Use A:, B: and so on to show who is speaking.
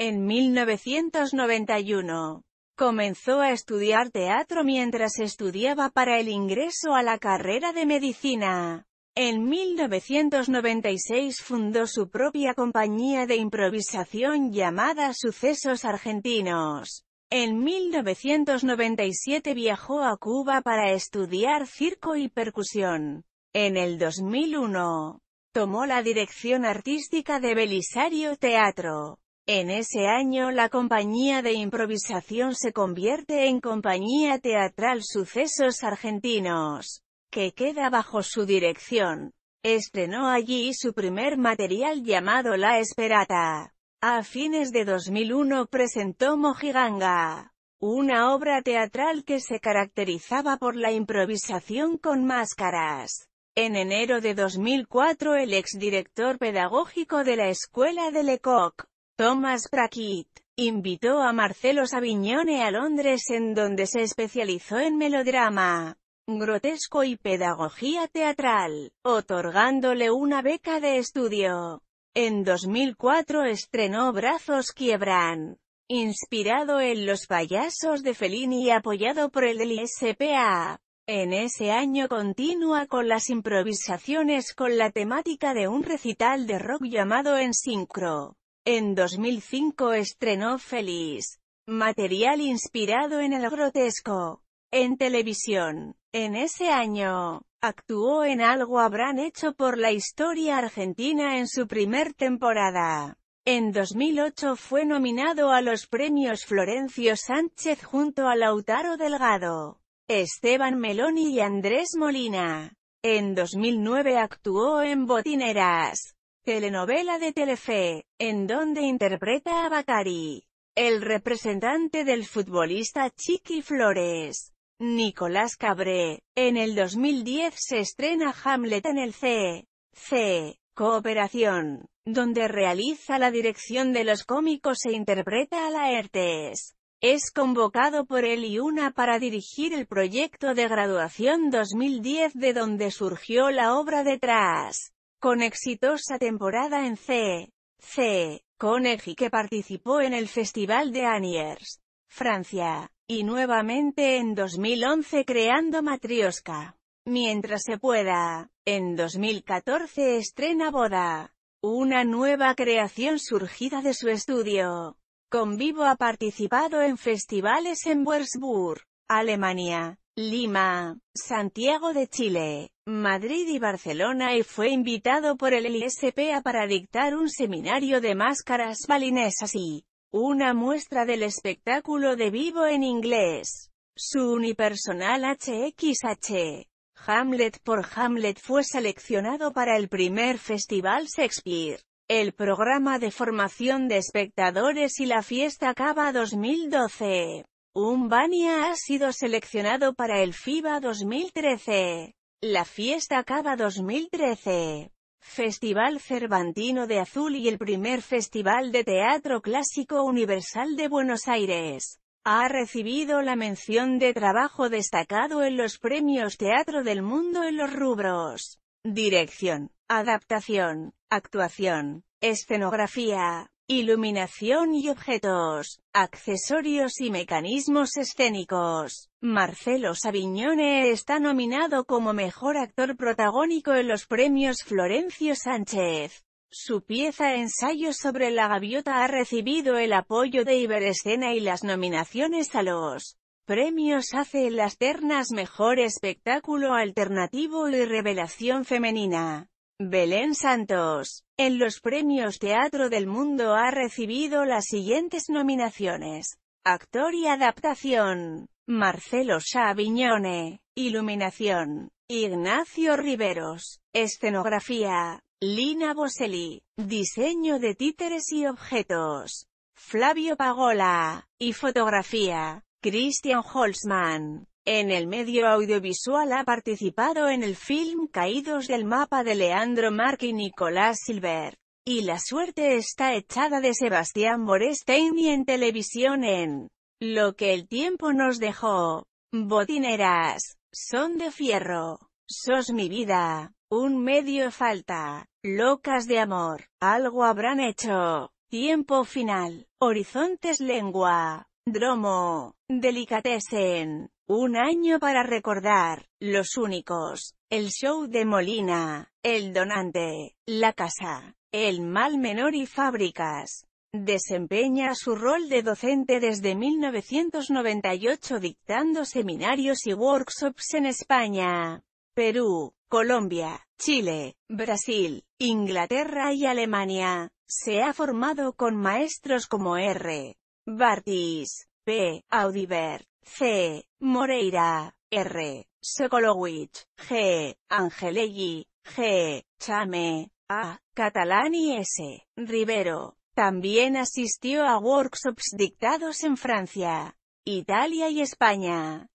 A: En 1991, comenzó a estudiar teatro mientras estudiaba para el ingreso a la carrera de medicina. En 1996 fundó su propia compañía de improvisación llamada Sucesos Argentinos. En 1997 viajó a Cuba para estudiar circo y percusión. En el 2001, tomó la dirección artística de Belisario Teatro. En ese año la compañía de improvisación se convierte en Compañía Teatral Sucesos Argentinos, que queda bajo su dirección. Estrenó allí su primer material llamado La Esperata. A fines de 2001 presentó Mojiganga, una obra teatral que se caracterizaba por la improvisación con máscaras. En enero de 2004 el exdirector pedagógico de la Escuela de Lecoq, Thomas Brackett invitó a Marcelo Savignone a Londres en donde se especializó en melodrama grotesco y pedagogía teatral, otorgándole una beca de estudio. En 2004 estrenó Brazos Quiebran, inspirado en Los payasos de Fellini y apoyado por el LSPA. En ese año continúa con las improvisaciones con la temática de un recital de rock llamado En Sincro. En 2005 estrenó Feliz, material inspirado en el grotesco, en televisión. En ese año, actuó en Algo habrán hecho por la historia argentina en su primer temporada. En 2008 fue nominado a los premios Florencio Sánchez junto a Lautaro Delgado, Esteban Meloni y Andrés Molina. En 2009 actuó en Botineras, telenovela de Telefe, en donde interpreta a Bacari, el representante del futbolista Chiqui Flores. Nicolás Cabré, en el 2010 se estrena Hamlet en el C. C. Cooperación, donde realiza la dirección de los cómicos e interpreta a la Laertes. Es convocado por él y una para dirigir el proyecto de graduación 2010 de donde surgió la obra detrás. Con exitosa temporada en C. C. Conegi que participó en el Festival de Aniers, Francia, y nuevamente en 2011 creando Matrioska. Mientras se pueda, en 2014 estrena Boda, una nueva creación surgida de su estudio. Con Vivo ha participado en festivales en Würzburg, Alemania, Lima, Santiago de Chile, Madrid y Barcelona y fue invitado por el LSPA para dictar un seminario de máscaras balinesas y una muestra del espectáculo de vivo en inglés. Su unipersonal HXH, Hamlet por Hamlet fue seleccionado para el primer Festival Shakespeare. El programa de formación de espectadores y la fiesta acaba 2012. Umbania ha sido seleccionado para el FIBA 2013. La fiesta acaba 2013. Festival Cervantino de Azul y el primer Festival de Teatro Clásico Universal de Buenos Aires. Ha recibido la mención de trabajo destacado en los premios Teatro del Mundo en los rubros. Dirección, adaptación, actuación, escenografía, iluminación y objetos, accesorios y mecanismos escénicos. Marcelo Savignone está nominado como Mejor Actor Protagónico en los premios Florencio Sánchez. Su pieza Ensayo sobre la gaviota ha recibido el apoyo de Iberescena y las nominaciones a los premios hace las ternas Mejor Espectáculo Alternativo y Revelación Femenina. Belén Santos. En los premios Teatro del Mundo ha recibido las siguientes nominaciones. Actor y adaptación. Marcelo Savignone. Iluminación. Ignacio Riveros. Escenografía. Lina Boselli. Diseño de títeres y objetos. Flavio Pagola. Y fotografía. Christian Holzman. En el medio audiovisual ha participado en el film Caídos del mapa de Leandro Marque y Nicolás Silver. Y la suerte está echada de Sebastián Borestein y en televisión en Lo que el tiempo nos dejó. Botineras. Son de fierro. Sos mi vida. Un medio falta. Locas de amor. Algo habrán hecho. Tiempo final. Horizontes lengua. Dromo. Delicatessen. Un año para recordar, Los Únicos, El Show de Molina, El Donante, La Casa, El Mal Menor y Fábricas. Desempeña su rol de docente desde 1998 dictando seminarios y workshops en España, Perú, Colombia, Chile, Brasil, Inglaterra y Alemania. Se ha formado con maestros como R. Bartis, P. Audibert, C. Moreira, R. Sokolowicz, G. Angelelli, G. Chame, A. Catalán y S. Rivero. También asistió a workshops dictados en Francia, Italia y España.